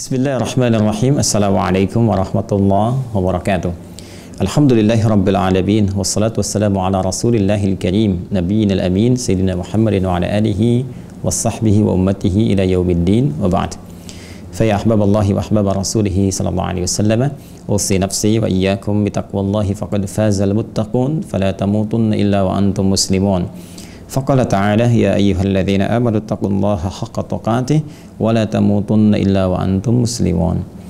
بسم الله الرحمن الرحيم السلام عليكم ورحمة الله وبركاته الحمد لله رب العالمين والصلاة والسلام على رسول الله الكريم نبينا الأمين سيدنا محمد وعلى آله وصحبه وأمته إلى يوم الدين وبعد فيا أحباب الله وأحباب رسوله صلى الله عليه وسلم أوصي نفسي وإياكم بتقوى الله فقد فاز المتقون فلا تموتن إلا وأنتم مسلمون فقال تعالى يا أيها الذين آمنوا اتقوا الله حق تقاته ولا تموتن إلا وأنتم مسلمون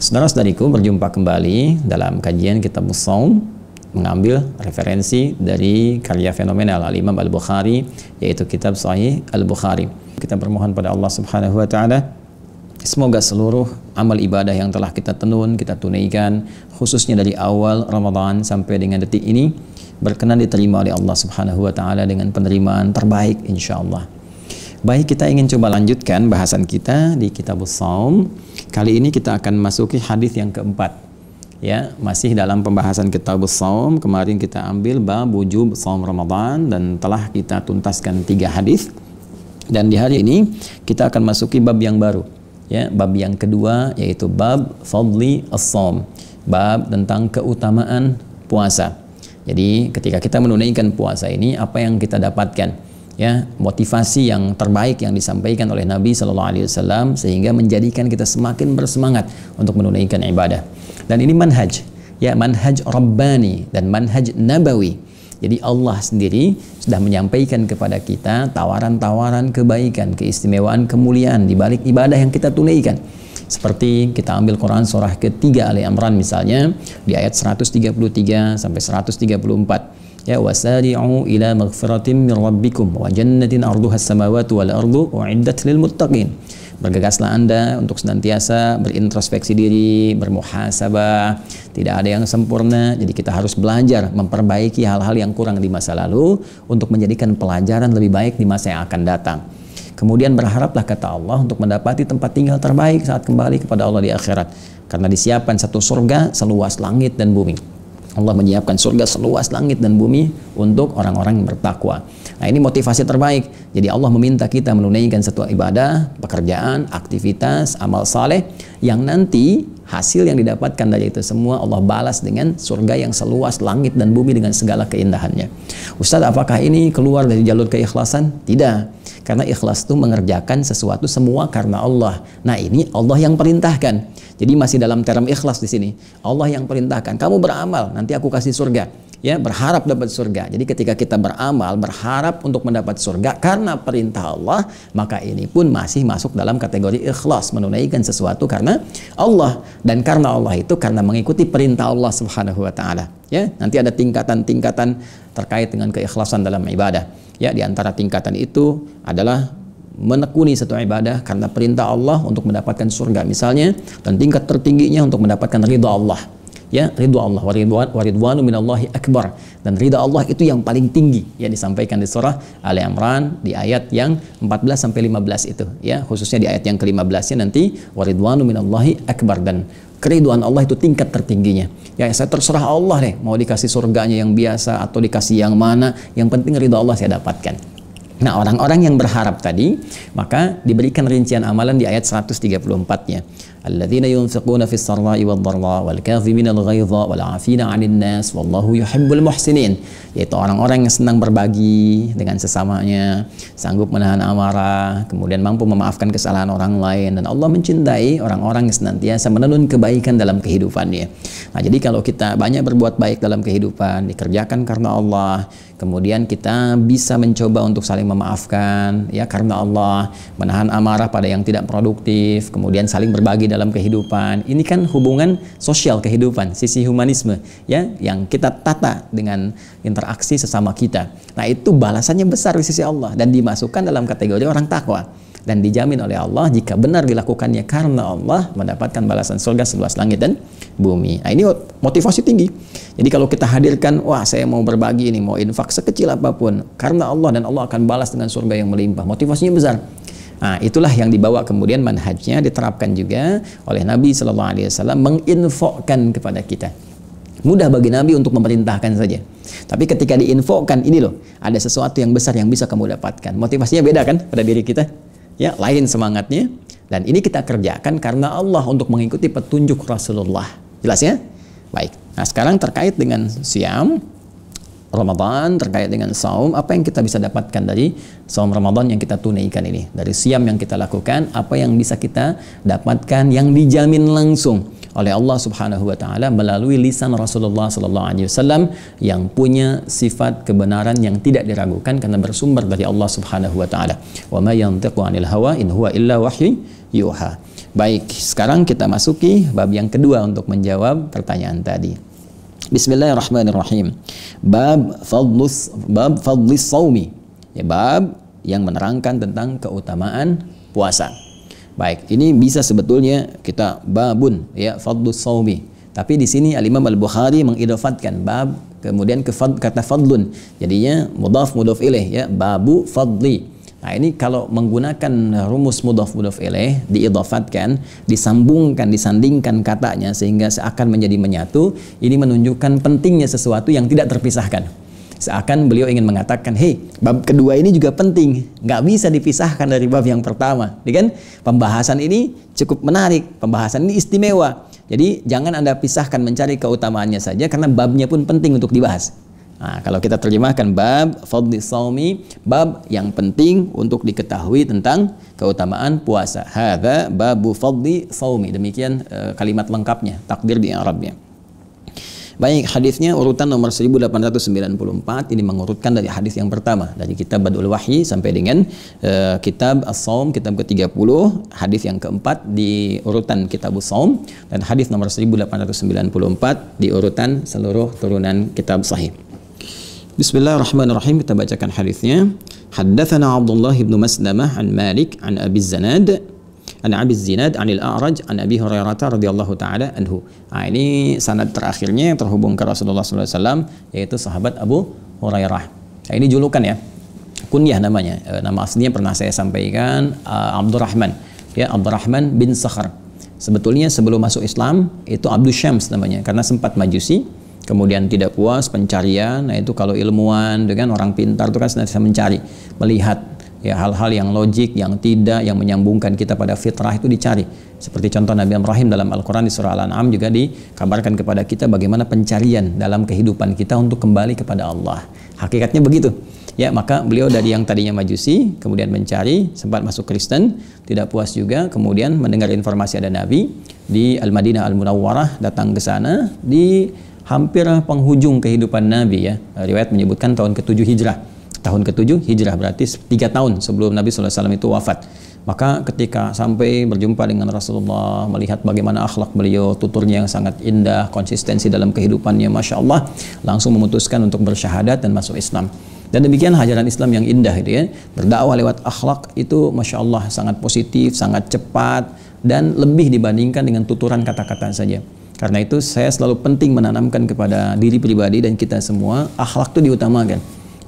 Saudara-saudariku berjumpa kembali dalam kajian kitab Musaum mengambil referensi dari karya fenomenal Al-Imam Al-Bukhari yaitu kitab Sahih Al-Bukhari. Kita bermohon pada Allah Subhanahu wa taala Semoga seluruh amal ibadah yang telah kita tenun, kita tunaikan, khususnya dari awal Ramadan sampai dengan detik ini, berkenan diterima oleh Allah Subhanahu wa taala dengan penerimaan terbaik insyaallah. Baik, kita ingin coba lanjutkan bahasan kita di Kitab Saum. Kali ini kita akan masuki hadis yang keempat. Ya, masih dalam pembahasan Kitab Saum. Kemarin kita ambil bab wujub saum Ramadan dan telah kita tuntaskan tiga hadis. Dan di hari ini kita akan masuki bab yang baru. Ya, bab yang kedua yaitu bab fadli as-saum. Bab tentang keutamaan puasa. Jadi ketika kita menunaikan puasa ini apa yang kita dapatkan? Ya, motivasi yang terbaik yang disampaikan oleh Nabi Shallallahu alaihi wasallam sehingga menjadikan kita semakin bersemangat untuk menunaikan ibadah. Dan ini manhaj, ya manhaj rabbani dan manhaj nabawi. Jadi Allah sendiri sudah menyampaikan kepada kita tawaran-tawaran kebaikan, keistimewaan, kemuliaan di balik ibadah yang kita tunaikan. Seperti kita ambil Quran surah ketiga Ali Imran misalnya di ayat 133 sampai 134 ya wasari'u ila maghfiratin min rabbikum wa jannatin arduha samawati wal ardu uiddat lil muttaqin bergegaslah Anda untuk senantiasa berintrospeksi diri, bermuhasabah. Tidak ada yang sempurna, jadi kita harus belajar memperbaiki hal-hal yang kurang di masa lalu untuk menjadikan pelajaran lebih baik di masa yang akan datang. Kemudian berharaplah kata Allah untuk mendapati tempat tinggal terbaik saat kembali kepada Allah di akhirat. Karena disiapkan satu surga seluas langit dan bumi. Allah menyiapkan surga seluas langit dan bumi untuk orang-orang yang bertakwa. Nah ini motivasi terbaik. Jadi Allah meminta kita menunaikan satu ibadah, pekerjaan, aktivitas, amal saleh yang nanti hasil yang didapatkan dari itu semua Allah balas dengan surga yang seluas langit dan bumi dengan segala keindahannya. Ustaz, apakah ini keluar dari jalur keikhlasan? Tidak. Karena ikhlas itu mengerjakan sesuatu semua karena Allah. Nah, ini Allah yang perintahkan. Jadi masih dalam term ikhlas di sini. Allah yang perintahkan. Kamu beramal, nanti aku kasih surga ya berharap dapat surga. Jadi ketika kita beramal berharap untuk mendapat surga karena perintah Allah, maka ini pun masih masuk dalam kategori ikhlas menunaikan sesuatu karena Allah dan karena Allah itu karena mengikuti perintah Allah Subhanahu wa taala. Ya, nanti ada tingkatan-tingkatan terkait dengan keikhlasan dalam ibadah. Ya, di antara tingkatan itu adalah menekuni satu ibadah karena perintah Allah untuk mendapatkan surga misalnya dan tingkat tertingginya untuk mendapatkan ridha Allah ya ridho Allah waridwan waridwanu minallahi akbar dan ridha Allah itu yang paling tinggi ya disampaikan di surah Ali Imran di ayat yang 14 sampai 15 itu ya khususnya di ayat yang ke 15 ya nanti waridwanu minallahi akbar dan keriduan Allah itu tingkat tertingginya. Ya, saya terserah Allah deh, mau dikasih surganya yang biasa atau dikasih yang mana, yang penting ridho Allah saya dapatkan. Nah, orang-orang yang berharap tadi, maka diberikan rincian amalan di ayat 134-nya. الذين ينفقون في sarra'i والضراء والكاظمين wal والعافين al الناس wal 'afina المحسنين nas wallahu muhsinin yaitu orang-orang yang senang berbagi dengan sesamanya sanggup menahan amarah kemudian mampu memaafkan kesalahan orang lain dan Allah mencintai orang-orang yang senantiasa menenun kebaikan dalam kehidupannya nah jadi kalau kita banyak berbuat baik dalam kehidupan dikerjakan karena Allah kemudian kita bisa mencoba untuk saling memaafkan ya karena Allah menahan amarah pada yang tidak produktif kemudian saling berbagi dalam kehidupan. Ini kan hubungan sosial kehidupan, sisi humanisme ya yang kita tata dengan interaksi sesama kita. Nah, itu balasannya besar di sisi Allah dan dimasukkan dalam kategori orang takwa dan dijamin oleh Allah jika benar dilakukannya karena Allah mendapatkan balasan surga seluas langit dan bumi. Nah, ini motivasi tinggi. Jadi kalau kita hadirkan, wah saya mau berbagi ini, mau infak sekecil apapun karena Allah dan Allah akan balas dengan surga yang melimpah. Motivasinya besar. Nah, itulah yang dibawa kemudian manhajnya diterapkan juga oleh Nabi Shallallahu Alaihi Wasallam menginfokan kepada kita. Mudah bagi Nabi untuk memerintahkan saja. Tapi ketika diinfokan ini loh, ada sesuatu yang besar yang bisa kamu dapatkan. Motivasinya beda kan pada diri kita? Ya, lain semangatnya. Dan ini kita kerjakan karena Allah untuk mengikuti petunjuk Rasulullah. Jelas ya? Baik. Nah, sekarang terkait dengan siam, Ramadan terkait dengan saum apa yang kita bisa dapatkan dari saum Ramadan yang kita tunaikan ini dari siam yang kita lakukan apa yang bisa kita dapatkan yang dijamin langsung oleh Allah Subhanahu wa taala melalui lisan Rasulullah sallallahu alaihi wasallam yang punya sifat kebenaran yang tidak diragukan karena bersumber dari Allah Subhanahu wa taala. Wa ma yantiqu 'anil hawa in huwa illa wahyu yuha. Baik, sekarang kita masuki bab yang kedua untuk menjawab pertanyaan tadi. Bismillahirrahmanirrahim. Bab fadlus bab fadlis saumi. Ya, bab yang menerangkan tentang keutamaan puasa. Baik, ini bisa sebetulnya kita babun ya fadlus saumi. Tapi di sini Al Imam Al Bukhari mengidofatkan bab kemudian ke fad, kata fadlun. Jadinya mudaf mudaf ilaih ya babu fadli. Nah ini kalau menggunakan rumus mudhaf mudhaf ilaih diidofatkan, disambungkan, disandingkan katanya sehingga seakan menjadi menyatu, ini menunjukkan pentingnya sesuatu yang tidak terpisahkan. Seakan beliau ingin mengatakan, hei, bab kedua ini juga penting, nggak bisa dipisahkan dari bab yang pertama. Jadi iya kan pembahasan ini cukup menarik, pembahasan ini istimewa. Jadi jangan Anda pisahkan mencari keutamaannya saja karena babnya pun penting untuk dibahas. Nah, kalau kita terjemahkan bab fadli saumi, bab yang penting untuk diketahui tentang keutamaan puasa. Hadza babu fadli saumi. Demikian e, kalimat lengkapnya, takdir di Arabnya. Baik, hadisnya urutan nomor 1894 ini mengurutkan dari hadis yang pertama dari kitab Badul Wahyi sampai dengan e, kitab As-Saum kitab ke-30, hadis yang keempat di urutan kitab As-Saum dan hadis nomor 1894 di urutan seluruh turunan kitab sahih. Bismillahirrahmanirrahim kita bacakan hadisnya. Haddatsana Abdullah bin Maslamah an Malik an Abi Zanad an Abi Zinad an Al-A'raj an Abi Hurairah radhiyallahu taala anhu. Ah ini sanad terakhirnya yang terhubung ke Rasulullah SAW yaitu sahabat Abu Hurairah. Nah, ini julukan ya. Kunyah namanya. Eh, nama aslinya pernah saya sampaikan uh, Abdurrahman. Ya Abdurrahman bin Sakhar. Sebetulnya sebelum masuk Islam itu Abdul Syams namanya karena sempat Majusi kemudian tidak puas pencarian nah itu kalau ilmuwan dengan orang pintar itu kan senantiasa mencari melihat ya hal-hal yang logik yang tidak yang menyambungkan kita pada fitrah itu dicari seperti contoh Nabi Ibrahim dalam Al-Quran di surah Al-An'am juga dikabarkan kepada kita bagaimana pencarian dalam kehidupan kita untuk kembali kepada Allah hakikatnya begitu ya maka beliau dari yang tadinya majusi kemudian mencari sempat masuk Kristen tidak puas juga kemudian mendengar informasi ada Nabi di Al-Madinah Al-Munawwarah datang ke sana di hampir penghujung kehidupan Nabi ya. Eh, riwayat menyebutkan tahun ke-7 Hijrah. Tahun ke-7 Hijrah berarti tiga tahun sebelum Nabi SAW itu wafat. Maka ketika sampai berjumpa dengan Rasulullah, melihat bagaimana akhlak beliau, tuturnya yang sangat indah, konsistensi dalam kehidupannya, Masya Allah, langsung memutuskan untuk bersyahadat dan masuk Islam. Dan demikian hajaran Islam yang indah itu ya. Berdakwah lewat akhlak itu Masya Allah sangat positif, sangat cepat, dan lebih dibandingkan dengan tuturan kata-kata saja. Karena itu saya selalu penting menanamkan kepada diri pribadi dan kita semua akhlak itu diutamakan.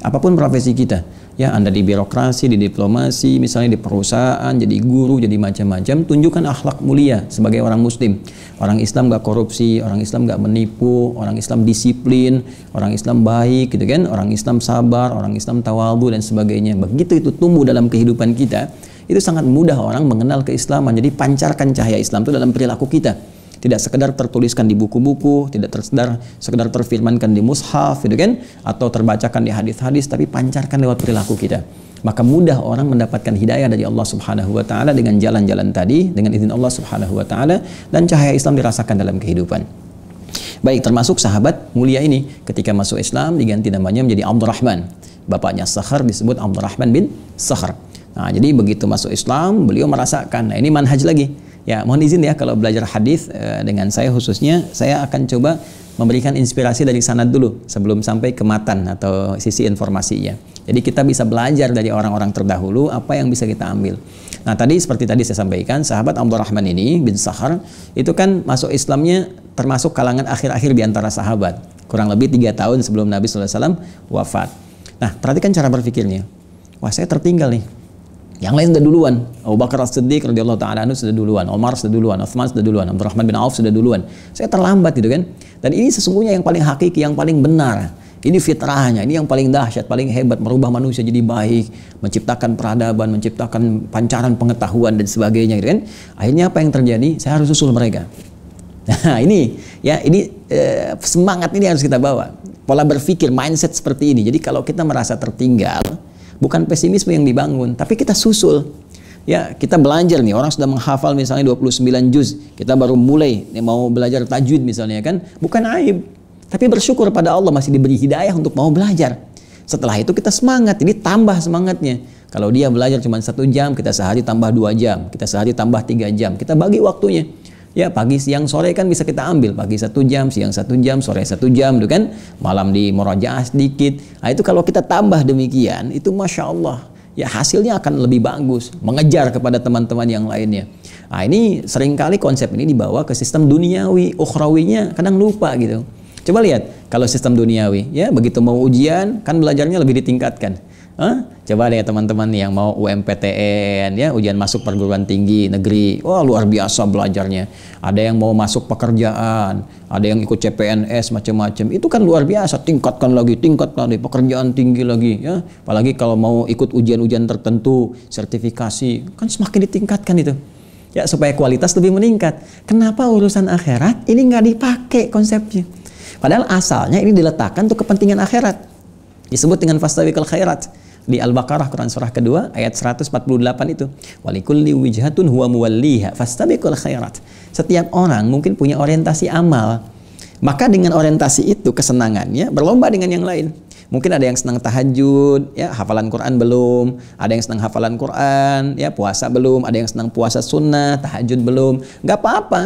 Apapun profesi kita, ya Anda di birokrasi, di diplomasi, misalnya di perusahaan, jadi guru, jadi macam-macam, tunjukkan akhlak mulia sebagai orang muslim. Orang Islam gak korupsi, orang Islam gak menipu, orang Islam disiplin, orang Islam baik gitu kan, orang Islam sabar, orang Islam tawadu dan sebagainya. Begitu itu tumbuh dalam kehidupan kita, itu sangat mudah orang mengenal keislaman. Jadi pancarkan cahaya Islam itu dalam perilaku kita tidak sekedar tertuliskan di buku-buku, tidak tersedar sekedar terfirmankan di mushaf, gitu kan? Atau terbacakan di hadis-hadis, tapi pancarkan lewat perilaku kita. Maka mudah orang mendapatkan hidayah dari Allah Subhanahu wa taala dengan jalan-jalan tadi, dengan izin Allah Subhanahu wa taala dan cahaya Islam dirasakan dalam kehidupan. Baik, termasuk sahabat mulia ini ketika masuk Islam diganti namanya menjadi Abdurrahman. Bapaknya Sahar disebut Abdurrahman bin Sahar. Nah, jadi begitu masuk Islam, beliau merasakan, nah ini manhaj lagi Ya, mohon izin ya kalau belajar hadis e, dengan saya khususnya saya akan coba memberikan inspirasi dari sanad dulu sebelum sampai ke matan atau sisi informasinya. Jadi kita bisa belajar dari orang-orang terdahulu apa yang bisa kita ambil. Nah, tadi seperti tadi saya sampaikan, sahabat Abdurrahman ini bin Sahar itu kan masuk Islamnya termasuk kalangan akhir-akhir di antara sahabat, kurang lebih tiga tahun sebelum Nabi SAW wafat. Nah, perhatikan cara berpikirnya. Wah, saya tertinggal nih yang lain sudah duluan. Abu Bakar As-Siddiq radhiyallahu taala anhu sudah duluan, Omar sudah duluan, Utsman sudah duluan, Abdurrahman bin Auf sudah duluan. Saya terlambat gitu kan. Dan ini sesungguhnya yang paling hakiki, yang paling benar. Ini fitrahnya, ini yang paling dahsyat, paling hebat, merubah manusia jadi baik, menciptakan peradaban, menciptakan pancaran pengetahuan dan sebagainya gitu kan. Akhirnya apa yang terjadi? Saya harus susul mereka. Nah, ini ya ini e, semangat ini harus kita bawa. Pola berpikir, mindset seperti ini. Jadi kalau kita merasa tertinggal, Bukan pesimisme yang dibangun, tapi kita susul. Ya, kita belajar nih, orang sudah menghafal misalnya 29 juz, kita baru mulai mau belajar tajwid misalnya kan, bukan aib. Tapi bersyukur pada Allah masih diberi hidayah untuk mau belajar. Setelah itu kita semangat, ini tambah semangatnya. Kalau dia belajar cuma satu jam, kita sehari tambah dua jam, kita sehari tambah tiga jam, kita bagi waktunya Ya pagi, siang, sore kan bisa kita ambil pagi satu jam, siang satu jam, sore satu jam, tuh gitu kan malam di Morojaas sedikit. Nah itu kalau kita tambah demikian, itu masya Allah ya hasilnya akan lebih bagus, mengejar kepada teman-teman yang lainnya. Nah ini seringkali konsep ini dibawa ke sistem duniawi, ukhrawinya kadang lupa gitu. Coba lihat kalau sistem duniawi, ya begitu mau ujian kan belajarnya lebih ditingkatkan Huh? Coba lihat teman-teman yang mau UMPTN ya ujian masuk perguruan tinggi negeri, wah luar biasa belajarnya. Ada yang mau masuk pekerjaan, ada yang ikut CPNS macam-macam. Itu kan luar biasa. Tingkatkan lagi, tingkatkan lagi pekerjaan tinggi lagi ya. Apalagi kalau mau ikut ujian-ujian tertentu, sertifikasi kan semakin ditingkatkan itu. Ya supaya kualitas lebih meningkat. Kenapa urusan akhirat ini nggak dipakai konsepnya? Padahal asalnya ini diletakkan untuk kepentingan akhirat. Disebut dengan fastabiqul khairat di Al-Baqarah Quran surah kedua ayat 148 itu. Walikulli wijhatun huwa muwalliha fastabiqul khairat. Setiap orang mungkin punya orientasi amal. Maka dengan orientasi itu kesenangannya berlomba dengan yang lain. Mungkin ada yang senang tahajud, ya hafalan Quran belum, ada yang senang hafalan Quran, ya puasa belum, ada yang senang puasa sunnah, tahajud belum. nggak apa-apa.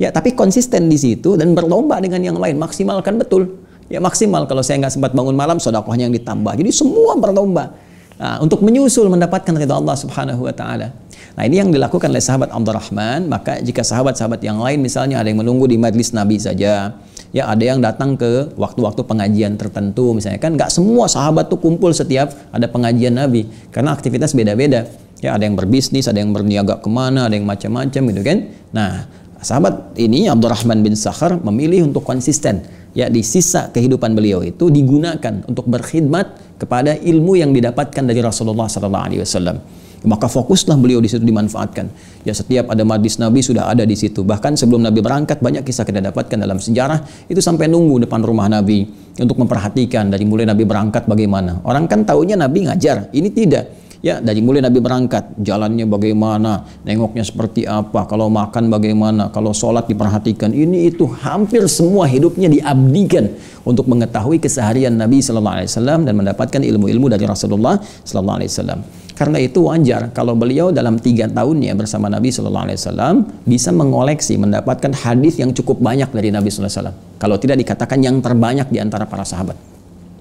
Ya, tapi konsisten di situ dan berlomba dengan yang lain, maksimalkan betul ya maksimal. Kalau saya nggak sempat bangun malam, sodakohnya yang ditambah. Jadi semua berlomba nah, untuk menyusul mendapatkan ridha Allah Subhanahu Wa Taala. Nah ini yang dilakukan oleh sahabat Abdurrahman. Maka jika sahabat-sahabat yang lain misalnya ada yang menunggu di majlis Nabi saja, ya ada yang datang ke waktu-waktu pengajian tertentu misalnya kan nggak semua sahabat tuh kumpul setiap ada pengajian Nabi karena aktivitas beda-beda ya ada yang berbisnis ada yang berniaga kemana ada yang macam-macam gitu kan nah sahabat ini Abdurrahman bin Sakhar memilih untuk konsisten ya di sisa kehidupan beliau itu digunakan untuk berkhidmat kepada ilmu yang didapatkan dari Rasulullah sallallahu alaihi wasallam maka fokuslah beliau di situ dimanfaatkan. Ya setiap ada madis Nabi sudah ada di situ. Bahkan sebelum Nabi berangkat banyak kisah kita dapatkan dalam sejarah itu sampai nunggu depan rumah Nabi untuk memperhatikan dari mulai Nabi berangkat bagaimana. Orang kan taunya Nabi ngajar, ini tidak. Ya, dari mulai Nabi berangkat, jalannya bagaimana, nengoknya seperti apa, kalau makan bagaimana, kalau sholat diperhatikan. Ini itu hampir semua hidupnya diabdikan untuk mengetahui keseharian Nabi Shallallahu Alaihi Wasallam dan mendapatkan ilmu-ilmu dari Rasulullah Shallallahu Alaihi Wasallam. Karena itu wajar kalau beliau dalam tiga tahunnya bersama Nabi Shallallahu Alaihi Wasallam bisa mengoleksi, mendapatkan hadis yang cukup banyak dari Nabi Shallallahu Alaihi Wasallam. Kalau tidak dikatakan yang terbanyak di antara para sahabat.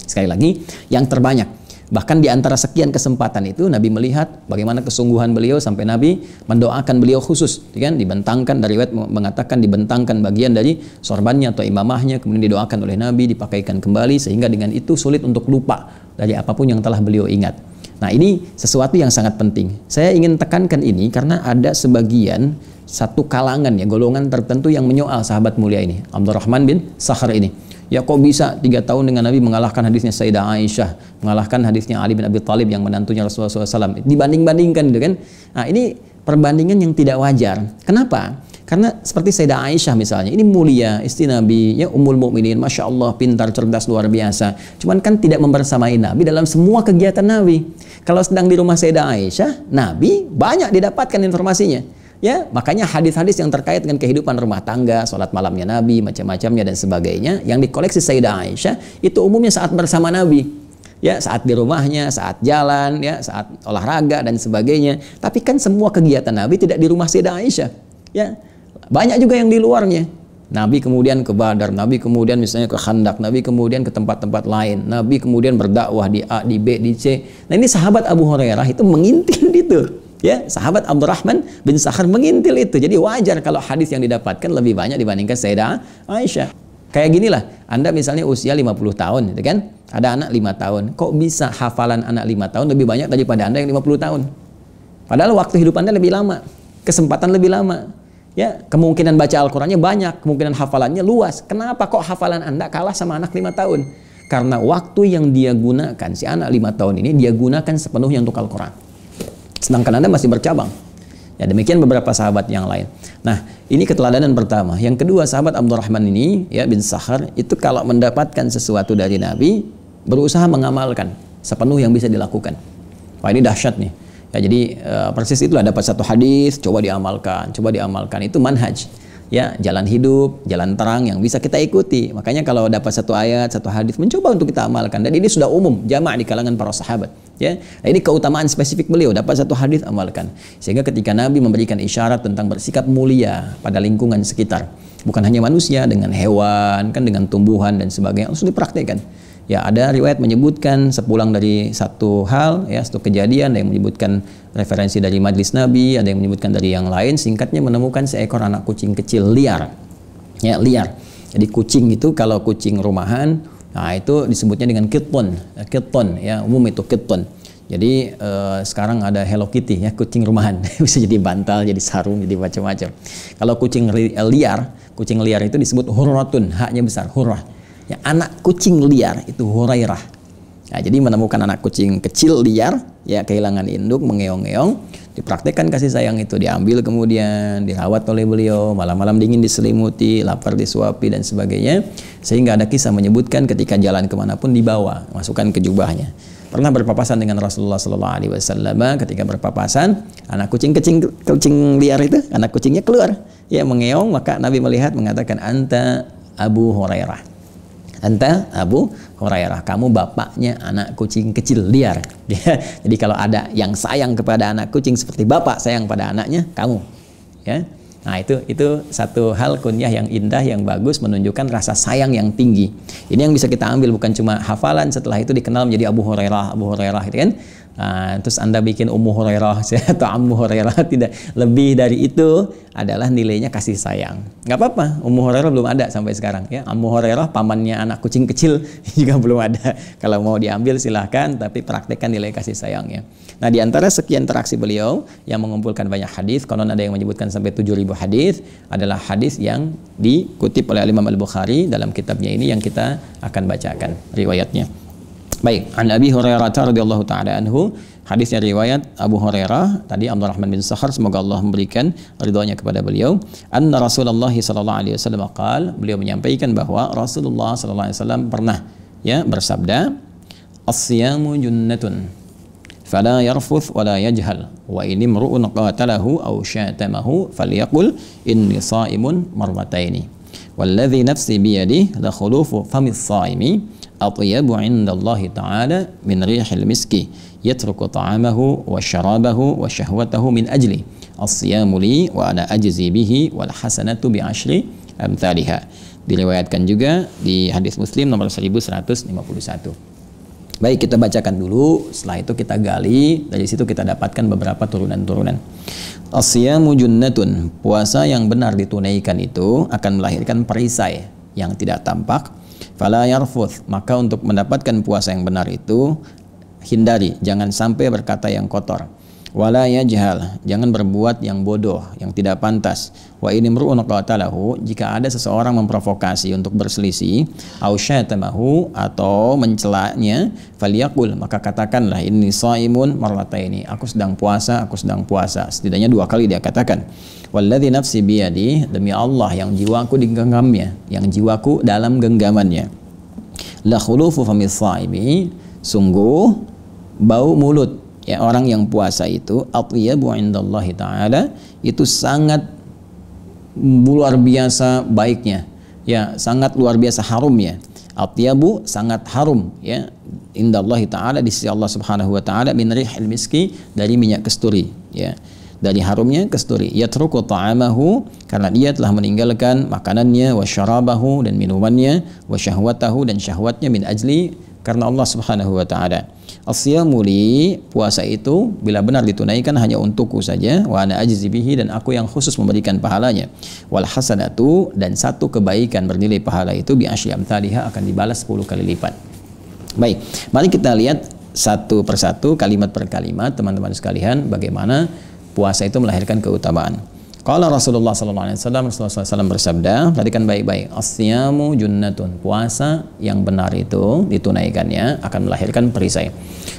Sekali lagi, yang terbanyak Bahkan di antara sekian kesempatan itu Nabi melihat bagaimana kesungguhan beliau sampai Nabi mendoakan beliau khusus, gitu kan? Dibentangkan dari wet mengatakan dibentangkan bagian dari sorbannya atau imamahnya kemudian didoakan oleh Nabi dipakaikan kembali sehingga dengan itu sulit untuk lupa dari apapun yang telah beliau ingat. Nah, ini sesuatu yang sangat penting. Saya ingin tekankan ini karena ada sebagian satu kalangan ya, golongan tertentu yang menyoal sahabat mulia ini, Abdurrahman bin Sahar ini Ya kok bisa tiga tahun dengan Nabi mengalahkan hadisnya Sayyidah Aisyah, mengalahkan hadisnya Ali bin Abi Thalib yang menantunya Rasulullah SAW. Dibanding-bandingkan gitu kan. Nah ini perbandingan yang tidak wajar. Kenapa? Karena seperti Sayyidah Aisyah misalnya, ini mulia, istri Nabi, ya umul mu'minin, masya Allah, pintar, cerdas, luar biasa. Cuman kan tidak membersamai Nabi dalam semua kegiatan Nabi. Kalau sedang di rumah Sayyidah Aisyah, Nabi banyak didapatkan informasinya. Ya, makanya hadis-hadis yang terkait dengan kehidupan rumah tangga, sholat malamnya Nabi, macam-macamnya dan sebagainya, yang dikoleksi Sayyidah Aisyah itu umumnya saat bersama Nabi. Ya, saat di rumahnya, saat jalan, ya, saat olahraga dan sebagainya. Tapi kan semua kegiatan Nabi tidak di rumah Sayyidah Aisyah. Ya, banyak juga yang di luarnya. Nabi kemudian ke Badar, Nabi kemudian misalnya ke Khandak, Nabi kemudian ke tempat-tempat lain, Nabi kemudian berdakwah di A, di B, di C. Nah ini sahabat Abu Hurairah itu mengintip itu. Ya, sahabat Abdurrahman bin Sahar mengintil itu. Jadi wajar kalau hadis yang didapatkan lebih banyak dibandingkan Sayyidah Aisyah. Kayak ginilah, Anda misalnya usia 50 tahun, gitu kan? Ada anak lima tahun. Kok bisa hafalan anak lima tahun lebih banyak daripada Anda yang 50 tahun? Padahal waktu hidup Anda lebih lama, kesempatan lebih lama. Ya, kemungkinan baca Al-Qur'annya banyak, kemungkinan hafalannya luas. Kenapa kok hafalan Anda kalah sama anak lima tahun? Karena waktu yang dia gunakan, si anak lima tahun ini dia gunakan sepenuhnya untuk Al-Qur'an. Sedangkan Anda masih bercabang. Ya, demikian beberapa sahabat yang lain. Nah, ini keteladanan pertama. Yang kedua, sahabat Abdurrahman ini ya bin Sahar itu kalau mendapatkan sesuatu dari Nabi, berusaha mengamalkan sepenuh yang bisa dilakukan. Wah, ini dahsyat nih. Ya, jadi eh, persis itulah dapat satu hadis, coba diamalkan, coba diamalkan. Itu manhaj ya jalan hidup, jalan terang yang bisa kita ikuti. Makanya kalau dapat satu ayat, satu hadis mencoba untuk kita amalkan. Dan ini sudah umum jamaah di kalangan para sahabat, ya. Nah, ini keutamaan spesifik beliau dapat satu hadis amalkan. Sehingga ketika Nabi memberikan isyarat tentang bersikap mulia pada lingkungan sekitar, bukan hanya manusia dengan hewan, kan dengan tumbuhan dan sebagainya langsung dipraktekkan. Ya, ada riwayat menyebutkan sepulang dari satu hal, ya, satu kejadian yang menyebutkan referensi dari Majlis Nabi, ada yang menyebutkan dari yang lain, singkatnya menemukan seekor anak kucing kecil liar. Ya, liar. Jadi kucing itu kalau kucing rumahan, nah itu disebutnya dengan kitpon, eh, kitpon ya, umum itu kitpon. Jadi eh, sekarang ada Hello Kitty ya, kucing rumahan. Bisa jadi bantal, jadi sarung, jadi macam-macam. Kalau kucing eh, liar, kucing liar itu disebut hurratun, haknya besar, hurrah. Ya, anak kucing liar itu hurairah. Ya, jadi menemukan anak kucing kecil liar, ya kehilangan induk, mengeong-ngeong, dipraktekkan kasih sayang itu, diambil kemudian, dirawat oleh beliau, malam-malam dingin diselimuti, lapar disuapi dan sebagainya, sehingga ada kisah menyebutkan ketika jalan kemanapun dibawa, masukkan ke jubahnya. Pernah berpapasan dengan Rasulullah Sallallahu Alaihi Wasallam eh, ketika berpapasan, anak kucing kecing kucing liar itu, anak kucingnya keluar, ya mengeong, maka Nabi melihat mengatakan anta Abu Hurairah anta Abu Hurairah kamu bapaknya anak kucing kecil liar jadi kalau ada yang sayang kepada anak kucing seperti bapak sayang pada anaknya kamu ya Nah, itu itu satu hal kunyah yang indah yang bagus menunjukkan rasa sayang yang tinggi. Ini yang bisa kita ambil bukan cuma hafalan setelah itu dikenal menjadi Abu Hurairah, Abu Hurairah gitu kan. Ah, terus Anda bikin Ummu Hurairah atau Ammu Hurairah tidak lebih dari itu adalah nilainya kasih sayang. Nggak apa-apa, Ummu Hurairah belum ada sampai sekarang ya. Ammu Hurairah pamannya anak kucing kecil juga belum ada. Kalau mau diambil silahkan tapi praktekkan nilai kasih sayangnya. Nah, di antara sekian interaksi beliau yang mengumpulkan banyak hadis, konon ada yang menyebutkan sampai 7000 hadis adalah hadis yang dikutip oleh Imam Al-Bukhari dalam kitabnya ini yang kita akan bacakan riwayatnya. Baik, an Abi Hurairah radhiyallahu taala anhu, hadisnya riwayat Abu Hurairah tadi Abdurrahman bin Sahar semoga Allah memberikan ridhonya kepada beliau. Anna Rasulullah sallallahu alaihi wasallam qaal, beliau menyampaikan bahwa Rasulullah sallallahu alaihi wasallam pernah ya bersabda, "As-siyamu junnatun." Fala yarfuth wa la yajhal wa in imru'un qatalahu aw syatamahu falyaqul inni sha'imun marrataini. Walladhi nafsi yadihi la khulufu famis sha'imi atyabu indallahi ta'ala min rihil miski yatruku ta'amahu wa syarabahu wa syahwatahu min ajli asyamu li wa ana ajzi bihi wal hasanatu bi ashri amthaliha diriwayatkan juga di hadis muslim nomor 1151 baik kita bacakan dulu setelah itu kita gali dari situ kita dapatkan beberapa turunan-turunan asyamu junnatun puasa yang benar ditunaikan itu akan melahirkan perisai yang tidak tampak Fala yarfuth, maka untuk mendapatkan puasa yang benar itu hindari, jangan sampai berkata yang kotor wala yajhal jangan berbuat yang bodoh yang tidak pantas wa ini imru'un qatalahu jika ada seseorang memprovokasi untuk berselisih au syatamahu atau mencelanya falyaqul maka katakanlah ini shaimun marlataini aku sedang puasa aku sedang puasa setidaknya dua kali dia katakan walladzi nafsi biyadi demi Allah yang jiwaku di genggamnya yang jiwaku dalam genggamannya la khulufu famis sungguh bau mulut ya orang yang puasa itu atyabu indallahi taala itu sangat luar biasa baiknya ya sangat luar biasa harumnya atyabu sangat harum ya indallahi taala di sisi Allah Subhanahu wa taala min rihil miski dari minyak kesturi ya dari harumnya kesturi yatruku ta'amahu karena dia telah meninggalkan makanannya bahu dan minumannya wasyahwatahu dan syahwatnya min ajli karena Allah Subhanahu wa taala. Asyamu li puasa itu bila benar ditunaikan hanya untukku saja wa ana ajzi bihi dan aku yang khusus memberikan pahalanya. Wal hasanatu dan satu kebaikan bernilai pahala itu bi asyam taliha akan dibalas 10 kali lipat. Baik, mari kita lihat satu persatu kalimat per kalimat teman-teman sekalian bagaimana puasa itu melahirkan keutamaan. Kalau Rasulullah sallallahu alaihi wasallam Rasulullah bersabda, perhatikan baik-baik. Asyamu junnatun. Puasa yang benar itu ditunaikannya akan melahirkan perisai.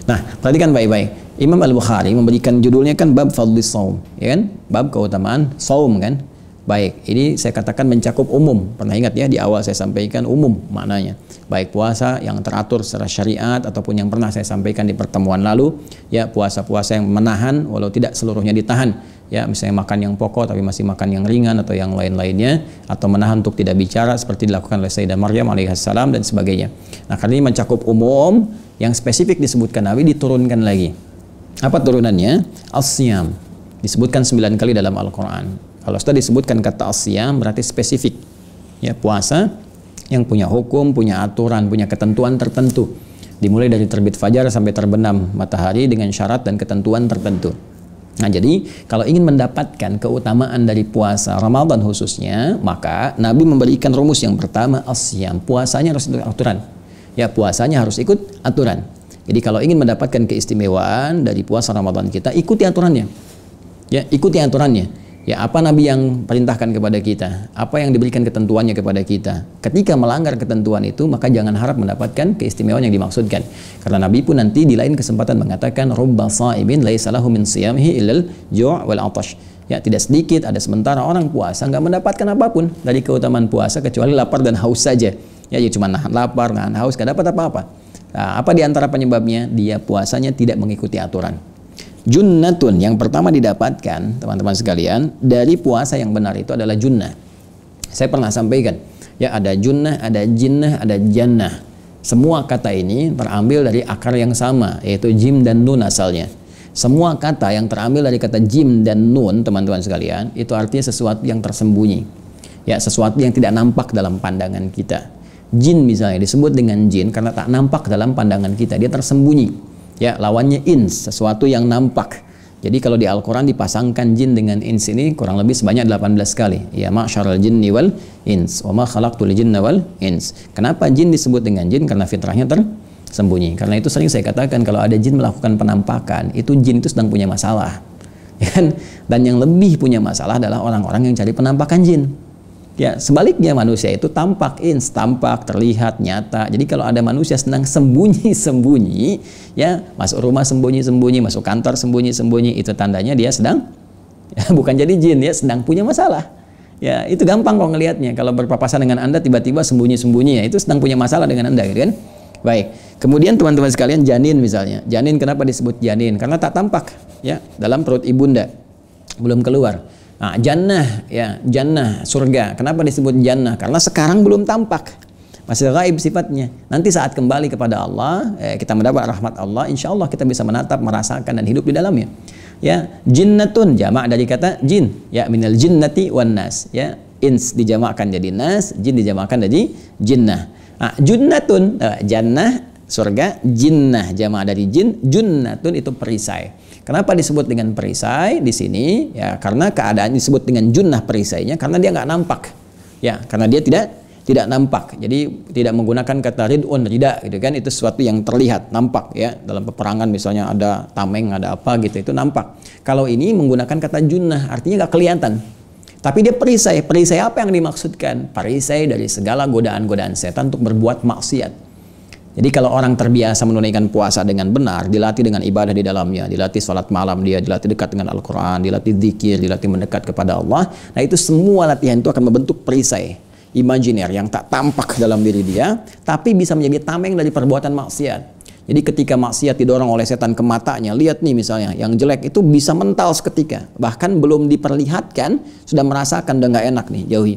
Nah, tadi kan baik-baik. Imam Al-Bukhari memberikan judulnya kan bab fadli saum, ya kan? Bab keutamaan saum kan? Baik, ini saya katakan mencakup umum. Pernah ingat ya di awal saya sampaikan umum maknanya. Baik puasa yang teratur secara syariat ataupun yang pernah saya sampaikan di pertemuan lalu, ya puasa-puasa yang menahan walau tidak seluruhnya ditahan ya misalnya makan yang pokok tapi masih makan yang ringan atau yang lain-lainnya atau menahan untuk tidak bicara seperti dilakukan oleh Sayyidah Maryam alaihissalam dan sebagainya. Nah, karena ini mencakup umum yang spesifik disebutkan Nabi diturunkan lagi. Apa turunannya? Asyam. Disebutkan sembilan kali dalam Al-Qur'an. Kalau sudah disebutkan kata asyam berarti spesifik. Ya, puasa yang punya hukum, punya aturan, punya ketentuan tertentu dimulai dari terbit fajar sampai terbenam matahari dengan syarat dan ketentuan tertentu. Nah, jadi kalau ingin mendapatkan keutamaan dari puasa Ramadan khususnya, maka Nabi memberikan rumus yang pertama asyam. Puasanya harus ikut aturan. Ya, puasanya harus ikut aturan. Jadi kalau ingin mendapatkan keistimewaan dari puasa Ramadan kita, ikuti aturannya. Ya, ikuti aturannya. Ya, apa Nabi yang perintahkan kepada kita? Apa yang diberikan ketentuannya kepada kita? Ketika melanggar ketentuan itu, maka jangan harap mendapatkan keistimewaan yang dimaksudkan. Karena Nabi pun nanti di lain kesempatan mengatakan rubba sha'ibin laisa lahu min siyamihi illal ju' wal atash. Ya, tidak sedikit ada sementara orang puasa nggak mendapatkan apapun dari keutamaan puasa kecuali lapar dan haus saja. Ya, dia cuma nahan lapar, nahan haus, nggak dapat apa-apa. Nah, apa di antara penyebabnya? Dia puasanya tidak mengikuti aturan. Junnatun yang pertama didapatkan teman-teman sekalian dari puasa yang benar itu adalah junnah. Saya pernah sampaikan ya ada junnah, ada jinnah, ada jannah. Semua kata ini terambil dari akar yang sama yaitu jim dan nun asalnya. Semua kata yang terambil dari kata jim dan nun teman-teman sekalian itu artinya sesuatu yang tersembunyi. Ya sesuatu yang tidak nampak dalam pandangan kita. Jin misalnya disebut dengan jin karena tak nampak dalam pandangan kita, dia tersembunyi Ya, lawannya ins, sesuatu yang nampak. Jadi kalau di Al-Quran dipasangkan jin dengan ins ini kurang lebih sebanyak 18 kali. Ya ma'syaral jinni wal ins. Wa ma khalaqtul jinna wal ins. Kenapa jin disebut dengan jin? Karena fitrahnya tersembunyi. Karena itu sering saya katakan kalau ada jin melakukan penampakan, itu jin itu sedang punya masalah. Ya kan? Dan yang lebih punya masalah adalah orang-orang yang cari penampakan jin. Ya, sebaliknya manusia itu tampak ins, tampak, terlihat, nyata. Jadi kalau ada manusia senang sembunyi-sembunyi, ya, masuk rumah sembunyi-sembunyi, masuk kantor sembunyi-sembunyi, itu tandanya dia sedang ya, bukan jadi jin, ya, sedang punya masalah. Ya, itu gampang kok ngelihatnya. Kalau berpapasan dengan Anda tiba-tiba sembunyi-sembunyi, ya itu sedang punya masalah dengan Anda, gitu kan? Baik. Kemudian teman-teman sekalian janin misalnya. Janin kenapa disebut janin? Karena tak tampak ya dalam perut ibunda. Belum keluar. Nah, jannah ya, jannah, surga. Kenapa disebut jannah? Karena sekarang belum tampak. Masih gaib sifatnya. Nanti saat kembali kepada Allah, eh, kita mendapat rahmat Allah, insya Allah kita bisa menatap, merasakan dan hidup di dalamnya. Ya, jinnatun jamak dari kata jin, ya minal jinnati wan nas, ya ins dijamakkan jadi nas, jin dijamakkan jadi jinnah. Nah, junnatun, eh, jannah surga, jinnah jamak dari jin, junnatun itu perisai. Kenapa disebut dengan perisai di sini? Ya, karena keadaan disebut dengan junnah perisainya karena dia nggak nampak. Ya, karena dia tidak tidak nampak. Jadi tidak menggunakan kata ridun rida gitu kan itu sesuatu yang terlihat, nampak ya. Dalam peperangan misalnya ada tameng, ada apa gitu itu nampak. Kalau ini menggunakan kata junnah artinya nggak kelihatan. Tapi dia perisai. Perisai apa yang dimaksudkan? Perisai dari segala godaan-godaan setan untuk berbuat maksiat. Jadi kalau orang terbiasa menunaikan puasa dengan benar, dilatih dengan ibadah di dalamnya, dilatih sholat malam dia, dilatih dekat dengan Al-Quran, dilatih zikir, dilatih mendekat kepada Allah, nah itu semua latihan itu akan membentuk perisai imajiner yang tak tampak dalam diri dia, tapi bisa menjadi tameng dari perbuatan maksiat. Jadi ketika maksiat didorong oleh setan ke matanya, lihat nih misalnya, yang jelek itu bisa mental seketika. Bahkan belum diperlihatkan, sudah merasakan udah nggak enak nih, jauhi.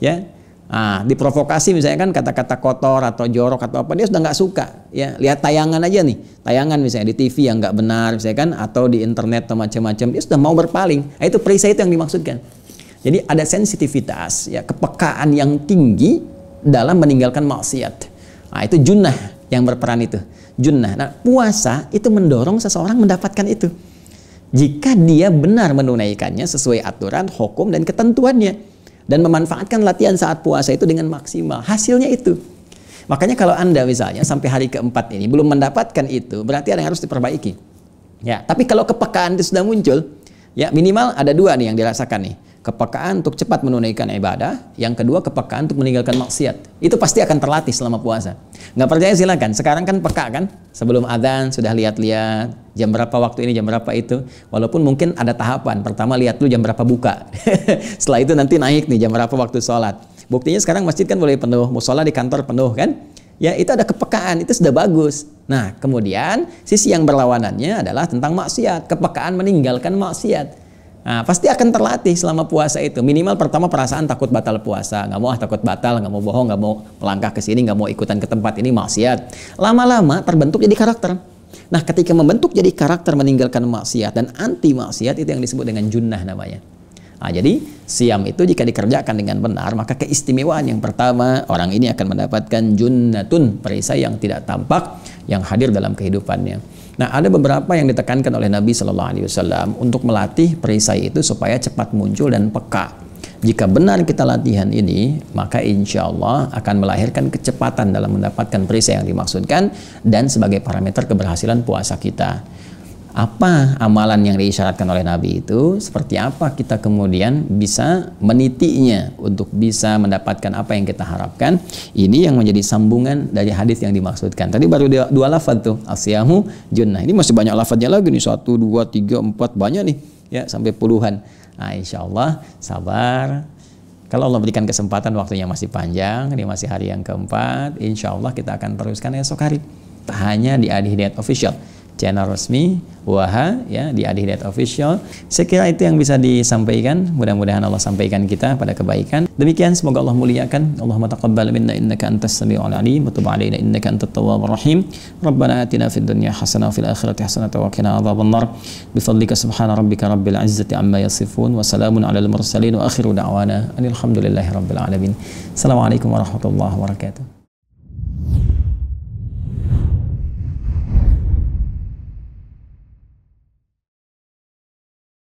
Ya, Nah, diprovokasi misalnya kan kata-kata kotor atau jorok atau apa dia sudah nggak suka ya lihat tayangan aja nih tayangan misalnya di TV yang nggak benar misalnya kan atau di internet atau macam-macam dia sudah mau berpaling nah, itu perisai itu yang dimaksudkan jadi ada sensitivitas ya kepekaan yang tinggi dalam meninggalkan maksiat nah, itu junnah yang berperan itu junnah nah puasa itu mendorong seseorang mendapatkan itu jika dia benar menunaikannya sesuai aturan hukum dan ketentuannya dan memanfaatkan latihan saat puasa itu dengan maksimal. Hasilnya itu. Makanya kalau Anda misalnya sampai hari keempat ini belum mendapatkan itu, berarti ada yang harus diperbaiki. Ya, tapi kalau kepekaan itu sudah muncul, ya minimal ada dua nih yang dirasakan nih kepekaan untuk cepat menunaikan ibadah, yang kedua kepekaan untuk meninggalkan maksiat. Itu pasti akan terlatih selama puasa. Nggak percaya silakan. Sekarang kan peka kan? Sebelum adzan sudah lihat-lihat jam berapa waktu ini, jam berapa itu. Walaupun mungkin ada tahapan. Pertama lihat dulu jam berapa buka. Setelah itu nanti naik nih jam berapa waktu sholat. Buktinya sekarang masjid kan boleh penuh, musola di kantor penuh kan? Ya itu ada kepekaan, itu sudah bagus. Nah kemudian sisi yang berlawanannya adalah tentang maksiat, kepekaan meninggalkan maksiat Nah, pasti akan terlatih selama puasa itu. Minimal pertama perasaan takut batal puasa. Nggak mau ah takut batal, nggak mau bohong, nggak mau melangkah ke sini, nggak mau ikutan ke tempat ini, maksiat. Lama-lama terbentuk jadi karakter. Nah, ketika membentuk jadi karakter meninggalkan maksiat dan anti maksiat itu yang disebut dengan junnah namanya. Nah, jadi siam itu jika dikerjakan dengan benar, maka keistimewaan yang pertama orang ini akan mendapatkan junnatun perisai yang tidak tampak yang hadir dalam kehidupannya. Nah, ada beberapa yang ditekankan oleh Nabi Shallallahu Alaihi Wasallam untuk melatih perisai itu supaya cepat muncul dan peka. Jika benar kita latihan ini, maka insya Allah akan melahirkan kecepatan dalam mendapatkan perisai yang dimaksudkan dan sebagai parameter keberhasilan puasa kita apa amalan yang diisyaratkan oleh Nabi itu, seperti apa kita kemudian bisa menitiknya untuk bisa mendapatkan apa yang kita harapkan. Ini yang menjadi sambungan dari hadis yang dimaksudkan. Tadi baru dua, dua lafad tuh, asyamu junnah. Ini masih banyak lafadnya lagi nih, satu, dua, tiga, empat, banyak nih. Ya, sampai puluhan. Nah, insya Allah sabar, kalau Allah berikan kesempatan waktunya masih panjang, ini masih hari yang keempat, insya Allah kita akan teruskan esok hari. Tak hanya di Adi Hidayat Official, channel resmi Waha ya di Adi Official. Saya kira itu yang bisa disampaikan. Mudah-mudahan Allah sampaikan kita pada kebaikan. Demikian semoga Allah muliakan. Allahumma taqabbal minna innaka antas samiul alim wa tub alaina innaka antat tawwabur rahim. Rabbana atina fid dunya hasanah wa fil akhirati hasanah wa qina adhabannar. Bi fadlika subhana rabbika rabbil izzati amma yasifun wa salamun alal mursalin wa akhiru da'wana alhamdulillahi rabbil alamin. Assalamualaikum warahmatullahi wabarakatuh.